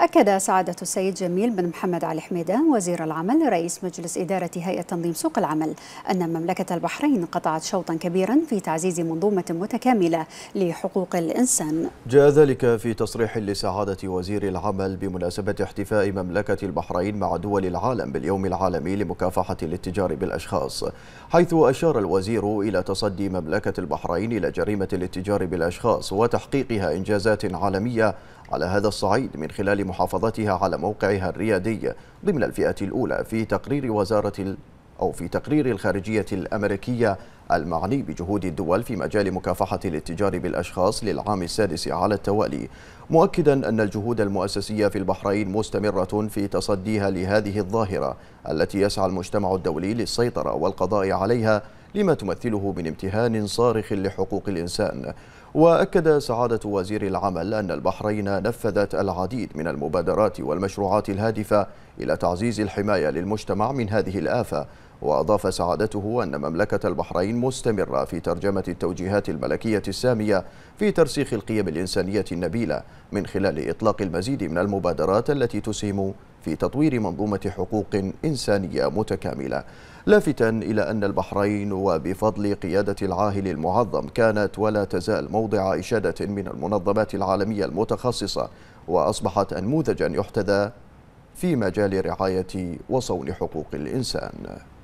أكد سعادة السيد جميل بن محمد علي حميدان وزير العمل رئيس مجلس إدارة هيئة تنظيم سوق العمل أن مملكة البحرين قطعت شوطا كبيرا في تعزيز منظومة متكاملة لحقوق الإنسان جاء ذلك في تصريح لسعادة وزير العمل بمناسبة احتفاء مملكة البحرين مع دول العالم باليوم العالمي لمكافحة الاتجار بالأشخاص حيث أشار الوزير إلى تصدي مملكة البحرين إلى جريمة الاتجار بالأشخاص وتحقيقها إنجازات عالمية على هذا الصعيد من خلال محافظتها على موقعها الريادي ضمن الفئة الأولى في تقرير وزارة أو في تقرير الخارجية الأمريكية المعني بجهود الدول في مجال مكافحة الاتجار بالأشخاص للعام السادس على التوالي مؤكدا أن الجهود المؤسسية في البحرين مستمرة في تصديها لهذه الظاهرة التي يسعى المجتمع الدولي للسيطرة والقضاء عليها لما تمثله من امتهان صارخ لحقوق الإنسان وأكد سعادة وزير العمل أن البحرين نفذت العديد من المبادرات والمشروعات الهادفة إلى تعزيز الحماية للمجتمع من هذه الآفة وأضاف سعادته أن مملكة البحرين مستمرة في ترجمة التوجيهات الملكية السامية في ترسيخ القيم الإنسانية النبيلة من خلال إطلاق المزيد من المبادرات التي تسهم في تطوير منظومة حقوق إنسانية متكاملة لافتا إلى أن البحرين وبفضل قيادة العاهل المعظم كانت ولا تزال موضع إشادة من المنظمات العالمية المتخصصة وأصبحت أنموذجا يحتذى في مجال رعاية وصون حقوق الإنسان